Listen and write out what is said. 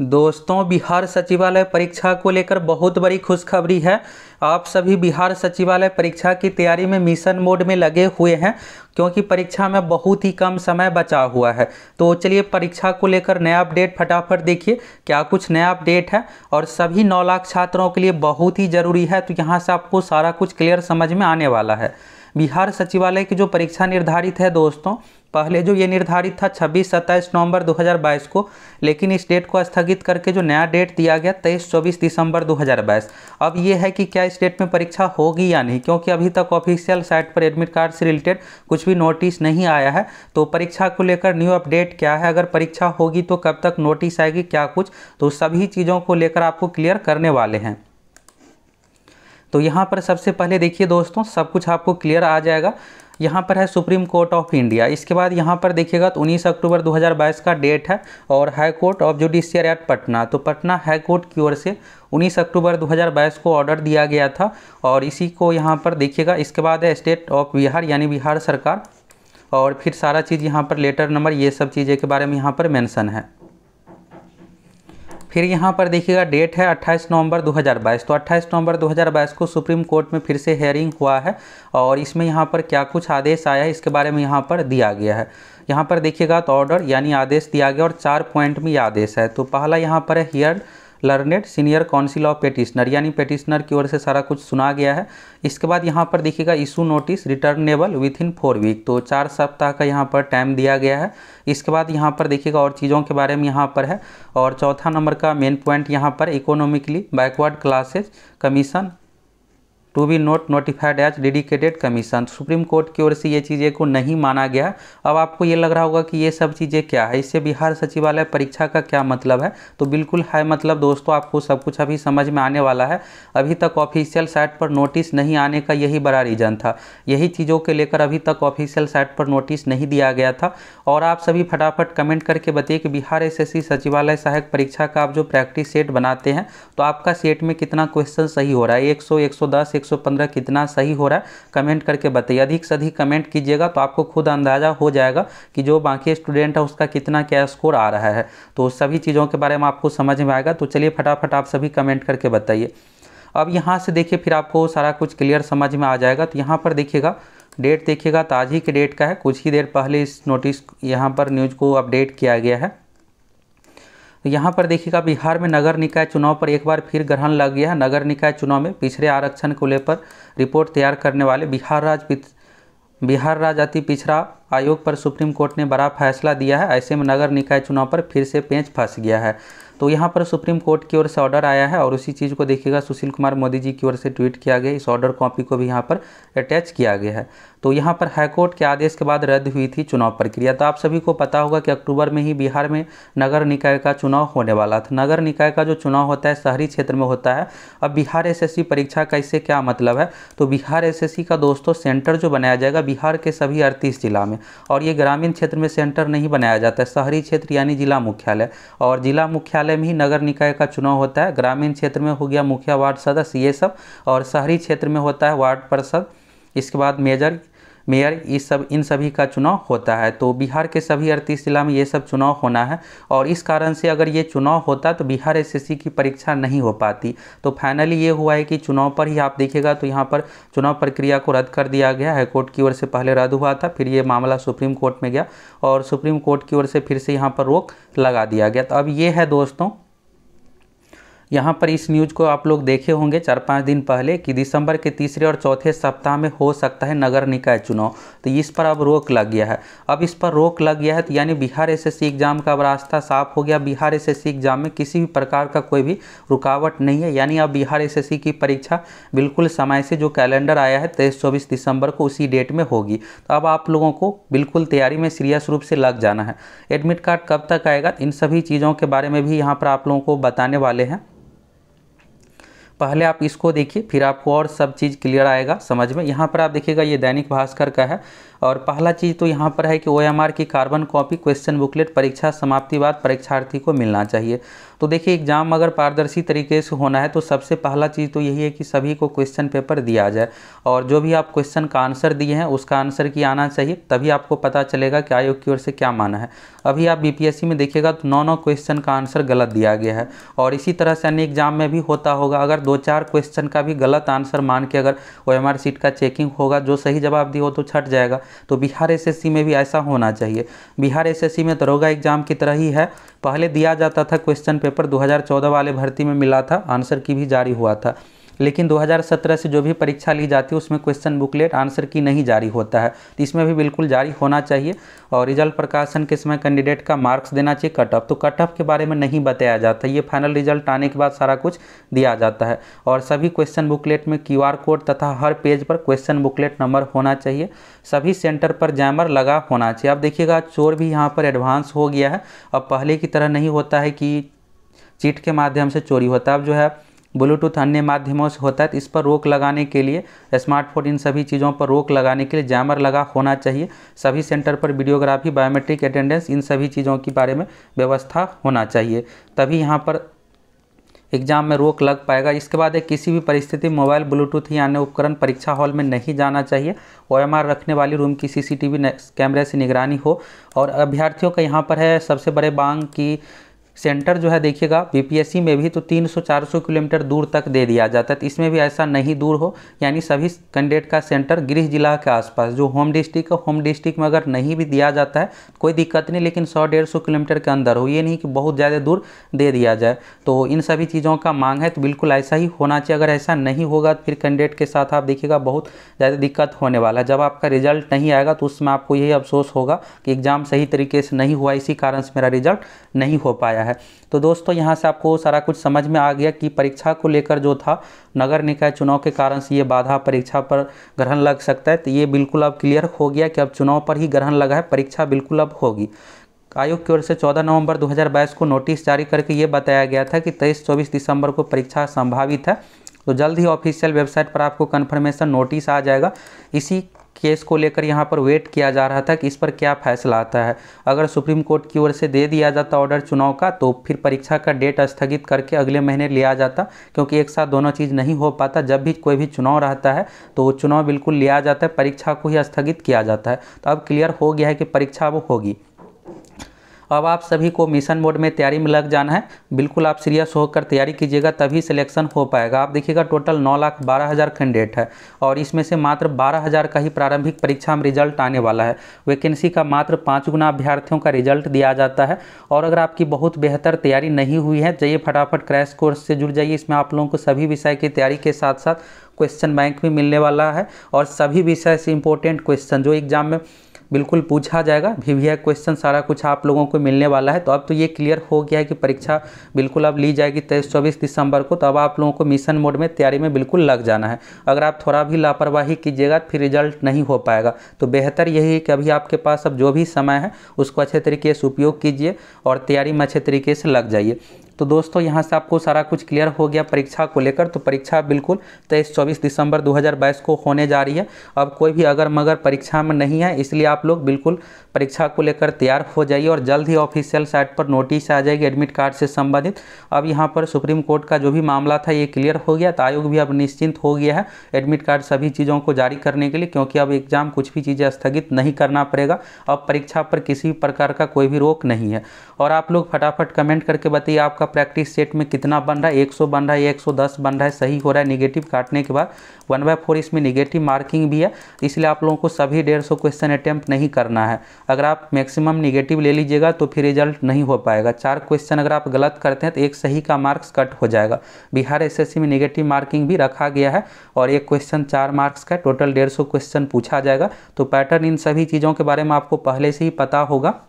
दोस्तों बिहार सचिवालय परीक्षा को लेकर बहुत बड़ी खुशखबरी है आप सभी बिहार सचिवालय परीक्षा की तैयारी में मिशन मोड में लगे हुए हैं क्योंकि परीक्षा में बहुत ही कम समय बचा हुआ है तो चलिए परीक्षा को लेकर नया अपडेट फटाफट देखिए क्या कुछ नया अपडेट है और सभी नौ लाख छात्रों के लिए बहुत ही ज़रूरी है तो यहाँ से आपको सारा कुछ क्लियर समझ में आने वाला है बिहार सचिवालय की जो परीक्षा निर्धारित है दोस्तों पहले जो ये निर्धारित था 26 सत्ताईस नवंबर 2022 को लेकिन इस डेट को स्थगित करके जो नया डेट दिया गया तेईस चौबीस दिसंबर 2022 अब ये है कि क्या इस डेट में परीक्षा होगी या नहीं क्योंकि अभी तक ऑफिशियल साइट पर एडमिट कार्ड से रिलेटेड कुछ भी नोटिस नहीं आया है तो परीक्षा को लेकर न्यू अपडेट क्या है अगर परीक्षा होगी तो कब तक नोटिस आएगी क्या कुछ तो सभी चीज़ों को लेकर आपको क्लियर करने वाले हैं तो यहाँ पर सबसे पहले देखिए दोस्तों सब कुछ आपको क्लियर आ जाएगा यहाँ पर है सुप्रीम कोर्ट ऑफ इंडिया इसके बाद यहाँ पर देखिएगा तो 19 अक्टूबर 2022 का डेट है और high court of judicature at Patna तो पटना हाई कोर्ट की ओर से 19 अक्टूबर 2022 को ऑर्डर दिया गया था और इसी को यहाँ पर देखिएगा इसके बाद है स्टेट ऑफ बिहार यानी बिहार सरकार और फिर सारा चीज़ यहाँ पर लेटर नंबर ये सब चीज़ें के बारे में यहाँ पर मैंसन है फिर यहाँ पर देखिएगा डेट है 28 नवंबर 2022 तो 28 नवंबर 2022 को सुप्रीम कोर्ट में फिर से हेयरिंग हुआ है और इसमें यहाँ पर क्या कुछ आदेश आया है इसके बारे में यहाँ पर दिया गया है यहाँ पर देखिएगा तो ऑर्डर यानी आदेश दिया गया और चार पॉइंट में ये आदेश है तो पहला यहाँ पर है hear learned senior counsel of petitioner यानी पेटिशनर की ओर से सारा कुछ सुना गया है इसके बाद यहाँ पर देखिएगा issue notice returnable within four week तो चार सप्ताह का यहाँ पर टाइम दिया गया है इसके बाद यहाँ पर देखिएगा और चीज़ों के बारे में यहाँ पर है और चौथा नंबर का मेन पॉइंट यहाँ पर economically backward classes commission to be note notified as dedicated commission supreme court की ओर से ये चीज़ें को नहीं माना गया अब आपको ये लग रहा होगा कि ये सब चीज़ें क्या है इससे बिहार सचिवालय परीक्षा का क्या मतलब है तो बिल्कुल है मतलब दोस्तों आपको सब कुछ अभी समझ में आने वाला है अभी तक ऑफिशियल साइट पर नोटिस नहीं आने का यही बड़ा रीज़न था यही चीज़ों के लेकर अभी तक ऑफिशियल साइट पर नोटिस नहीं दिया गया था और आप सभी फटाफट कमेंट करके बताइए कि बिहार एस सचिवालय सहायक परीक्षा का आप जो प्रैक्टिस सेट बनाते हैं तो आपका सेट में कितना क्वेश्चन सही हो रहा है एक सौ एक सौ दस एक 115 कितना सही हो रहा है कमेंट करके बताइए अधिक से अधिक कमेंट कीजिएगा तो आपको खुद अंदाज़ा हो जाएगा कि जो बाकी स्टूडेंट है उसका कितना क्या स्कोर आ रहा है तो सभी चीज़ों के बारे में आपको समझ में आएगा तो चलिए फटाफट आप सभी कमेंट करके बताइए अब यहाँ से देखिए फिर आपको सारा कुछ क्लियर समझ में आ जाएगा तो यहाँ पर देखिएगा डेट देखिएगा तो आज ही के डेट का है कुछ ही देर पहले इस नोटिस यहाँ पर न्यूज़ को अपडेट किया गया है तो यहाँ पर देखिएगा बिहार में नगर निकाय चुनाव पर एक बार फिर ग्रहण लग गया है नगर निकाय चुनाव में पिछड़े आरक्षण को लेकर रिपोर्ट तैयार करने वाले बिहार राज्य बिहार राज्य अति पिछड़ा आयोग पर सुप्रीम कोर्ट ने बड़ा फैसला दिया है ऐसे में नगर निकाय चुनाव पर फिर से पेंच फंस गया है तो यहाँ पर सुप्रीम कोर्ट की ओर से ऑर्डर आया है और उसी चीज़ को देखिएगा सुशील कुमार मोदी जी की ओर से ट्वीट किया गया इस ऑर्डर कॉपी को भी यहाँ पर अटैच किया गया है तो यहाँ पर हाईकोर्ट के आदेश के बाद रद्द हुई थी चुनाव प्रक्रिया तो आप सभी को पता होगा कि अक्टूबर में ही बिहार में नगर निकाय का चुनाव होने वाला था नगर निकाय का जो चुनाव होता है शहरी क्षेत्र में होता है अब बिहार एस परीक्षा का इससे क्या मतलब है तो बिहार एस का दोस्तों सेंटर जो बनाया जाएगा बिहार के सभी अड़तीस जिला में और ये ग्रामीण क्षेत्र में सेंटर नहीं बनाया जाता है शहरी क्षेत्र यानी जिला मुख्यालय और जिला मुख्यालय में ही नगर निकाय का चुनाव होता है ग्रामीण क्षेत्र में हो गया मुखिया वार्ड सदस्य ये सब और शहरी क्षेत्र में होता है वार्ड परिषद इसके बाद मेजर मेयर इस सब इन सभी का चुनाव होता है तो बिहार के सभी अड़तीस जिला में ये सब चुनाव होना है और इस कारण से अगर ये चुनाव होता तो बिहार एस की परीक्षा नहीं हो पाती तो फाइनली ये हुआ है कि चुनाव पर ही आप देखिएगा तो यहाँ पर चुनाव प्रक्रिया को रद्द कर दिया गया हाईकोर्ट की ओर से पहले रद्द हुआ था फिर ये मामला सुप्रीम कोर्ट में गया और सुप्रीम कोर्ट की ओर से फिर से यहाँ पर रोक लगा दिया गया तो अब ये है दोस्तों यहाँ पर इस न्यूज़ को आप लोग देखे होंगे चार पाँच दिन पहले कि दिसंबर के तीसरे और चौथे सप्ताह में हो सकता है नगर निकाय चुनाव तो इस पर अब रोक लग गया है अब इस पर रोक लग गया है तो यानी बिहार एसएससी एग्ज़ाम का अब रास्ता साफ हो गया बिहार एसएससी एग्ज़ाम में किसी भी प्रकार का कोई भी रुकावट नहीं है यानी अब बिहार सी की परीक्षा बिल्कुल समय से जो कैलेंडर आया है तेईस चौबीस दिसंबर को उसी डेट में होगी तो अब आप लोगों को बिल्कुल तैयारी में सीरियस रूप से लग जाना है एडमिट कार्ड कब तक आएगा इन सभी चीज़ों के बारे में भी यहाँ पर आप लोगों को बताने वाले हैं पहले आप इसको देखिए फिर आपको और सब चीज़ क्लियर आएगा समझ में यहाँ पर आप देखिएगा ये दैनिक भास्कर का है और पहला चीज़ तो यहाँ पर है कि ओ की कार्बन कॉपी क्वेश्चन बुकलेट परीक्षा समाप्ति बाद परीक्षार्थी को मिलना चाहिए तो देखिए एग्ज़ाम अगर पारदर्शी तरीके से होना है तो सबसे पहला चीज़ तो यही है कि सभी को क्वेश्चन पेपर दिया जाए और जो भी आप क्वेश्चन का आंसर दिए हैं उसका आंसर की आना चाहिए तभी आपको पता चलेगा कि आयोग की ओर से क्या माना है अभी आप बीपीएससी में देखिएगा तो नौ नौ क्वेश्चन का आंसर गलत दिया गया है और इसी तरह से अन्य एग्जाम में भी होता होगा अगर दो चार क्वेश्चन का भी गलत आंसर मान के अगर ओ सीट का चेकिंग होगा जो सही जवाब दिए हो तो छट जाएगा तो बिहार एस में भी ऐसा होना चाहिए बिहार एस में दरोगा तो एग्जाम की तरह ही है पहले दिया जाता था क्वेश्चन पेपर पेपर 2014 वाले भर्ती में मिला था आंसर की भी जारी हुआ था लेकिन 2017 से जो भी परीक्षा ली जाती है उसमें क्वेश्चन बुकलेट आंसर की नहीं जारी होता है तो इसमें भी बिल्कुल जारी होना चाहिए और रिजल्ट प्रकाशन के समय कैंडिडेट का मार्क्स देना चाहिए कट ऑफ तो कट ऑफ के बारे में नहीं बताया जाता ये फाइनल रिजल्ट आने के बाद सारा कुछ दिया जाता है और सभी क्वेश्चन बुकलेट में क्यू कोड तथा हर पेज पर क्वेश्चन बुकलेट नंबर होना चाहिए सभी सेंटर पर जैमर लगा होना चाहिए अब देखिएगा चोर भी यहाँ पर एडवांस हो गया है अब पहले की तरह नहीं होता है कि चीट के माध्यम से चोरी होता है अब जो है ब्लूटूथ अन्य माध्यमों से होता है तो इस पर रोक लगाने के लिए स्मार्टफोन इन सभी चीज़ों पर रोक लगाने के लिए जैमर लगा होना चाहिए सभी सेंटर पर वीडियोग्राफी बायोमेट्रिक अटेंडेंस इन सभी चीज़ों के बारे में व्यवस्था होना चाहिए तभी यहाँ पर एग्जाम में रोक लग पाएगा इसके बाद एक किसी भी परिस्थिति में मोबाइल ब्लूटूथ या अन्य उपकरण परीक्षा हॉल में नहीं जाना चाहिए ओ रखने वाली रूम की सीसीटीवी कैमरे से निगरानी हो और अभ्यर्थियों का यहाँ पर है सबसे बड़े बांग की सेंटर जो है देखिएगा बीपीएससी में भी तो 300-400 किलोमीटर दूर तक दे दिया जाता है तो इसमें भी ऐसा नहीं दूर हो यानी सभी कैंडिडेट का सेंटर गृह जिला के आसपास जो होम डिस्ट्रिक्ट है होम डिस्ट्रिक्ट में अगर नहीं भी दिया जाता है तो कोई दिक्कत नहीं लेकिन सौ डेढ़ सौ किलोमीटर के अंदर हो ये नहीं कि बहुत ज़्यादा दूर दे दिया जाए तो इन सभी चीज़ों का मांग है तो बिल्कुल ऐसा ही होना चाहिए अगर ऐसा नहीं होगा तो फिर कैंडिडेट के साथ आप देखिएगा बहुत ज़्यादा दिक्कत होने वाला है जब आपका रिजल्ट नहीं आएगा तो उसमें आपको यही अफसोस होगा कि एग्ज़ाम सही तरीके से नहीं हुआ इसी कारण से मेरा रिजल्ट नहीं हो पाया है तो दोस्तों यहाँ से आपको सारा कुछ समझ में आ गया कि परीक्षा को लेकर जो था नगर निकाय चुनाव के कारण से ये बाधा परीक्षा पर ग्रहण लग सकता है तो ये बिल्कुल अब क्लियर हो गया कि अब चुनाव पर ही ग्रहण लगा है परीक्षा बिल्कुल अब होगी आयोग की ओर से 14 नवंबर 2022 को नोटिस जारी करके ये बताया गया था कि 23-24 दिसंबर को परीक्षा संभावित है तो जल्द ही ऑफिशियल वेबसाइट पर आपको कन्फर्मेशन नोटिस आ जाएगा इसी केस को लेकर यहाँ पर वेट किया जा रहा था कि इस पर क्या फैसला आता है अगर सुप्रीम कोर्ट की ओर से दे दिया जाता ऑर्डर चुनाव का तो फिर परीक्षा का डेट स्थगित करके अगले महीने लिया जाता क्योंकि एक साथ दोनों चीज़ नहीं हो पाता जब भी कोई भी चुनाव रहता है तो वो चुनाव बिल्कुल लिया जाता है परीक्षा को ही स्थगित किया जाता है तो अब क्लियर हो गया है कि परीक्षा वो होगी अब आप सभी को मिशन मोड में तैयारी में लग जाना है बिल्कुल आप सीरियस होकर तैयारी कीजिएगा तभी सिलेक्शन हो पाएगा आप देखिएगा टोटल नौ लाख बारह हज़ार कैंडिडेट है और इसमें से मात्र बारह हज़ार का ही प्रारंभिक परीक्षा में रिजल्ट आने वाला है वैकेंसी का मात्र पाँच गुना अभ्यर्थियों का रिजल्ट दिया जाता है और अगर आपकी बहुत बेहतर तैयारी नहीं हुई है जाइए फटाफट क्रैश कोर्स से जुड़ जाइए इसमें आप लोगों को सभी विषय की तैयारी के साथ साथ क्वेश्चन बैंक भी मिलने वाला है और सभी विषय से इम्पोर्टेंट क्वेश्चन जो एग्जाम में बिल्कुल पूछा जाएगा वीवीआई क्वेश्चन सारा कुछ आप लोगों को मिलने वाला है तो अब तो ये क्लियर हो गया है कि परीक्षा बिल्कुल अब ली जाएगी तेईस चौबीस दिसंबर को तो अब आप लोगों को मिशन मोड में तैयारी में बिल्कुल लग जाना है अगर आप थोड़ा भी लापरवाही कीजिएगा फिर रिजल्ट नहीं हो पाएगा तो बेहतर यही है कि अभी आपके पास अब जो भी समय है उसको अच्छे तरीके से उपयोग कीजिए और तैयारी में अच्छे तरीके से लग जाइए तो दोस्तों यहाँ से आपको सारा कुछ क्लियर हो गया परीक्षा को लेकर तो परीक्षा बिल्कुल तेईस चौबीस दिसंबर दो को होने जा रही है अब कोई भी अगर मगर परीक्षा में नहीं है इसलिए आप लोग बिल्कुल परीक्षा को लेकर तैयार हो जाइए और जल्द ही ऑफिशियल साइट पर नोटिस आ जाएगी एडमिट कार्ड से संबंधित अब यहाँ पर सुप्रीम कोर्ट का जो भी मामला था ये क्लियर हो गया तो आयोग भी अब निश्चिंत हो गया है एडमिट कार्ड सभी चीज़ों को जारी करने के लिए क्योंकि अब एग्जाम कुछ भी चीज़ें स्थगित नहीं करना पड़ेगा अब परीक्षा पर किसी भी प्रकार का कोई भी रोक नहीं है और आप लोग फटाफट कमेंट करके बताइए आपका आपका प्रैक्टिस सेट में कितना बन रहा है 100 बन रहा है 110 बन रहा है सही हो रहा है निगेटिव काटने के बाद वन बाय फोर इसमें निगेटिव मार्किंग भी है इसलिए आप लोगों को सभी डेढ़ सौ क्वेश्चन अटैम्प्ट नहीं करना है अगर आप मैक्सिमम निगेटिव ले लीजिएगा तो फिर रिजल्ट नहीं हो पाएगा चार क्वेश्चन अगर आप गलत करते हैं तो एक सही का मार्क्स कट हो जाएगा बिहार एस में निगेटिव मार्किंग भी रखा गया है और एक क्वेश्चन चार मार्क्स का टोटल डेढ़ क्वेश्चन पूछा जाएगा तो पैटर्न इन सभी चीज़ों के बारे में आपको पहले से ही पता होगा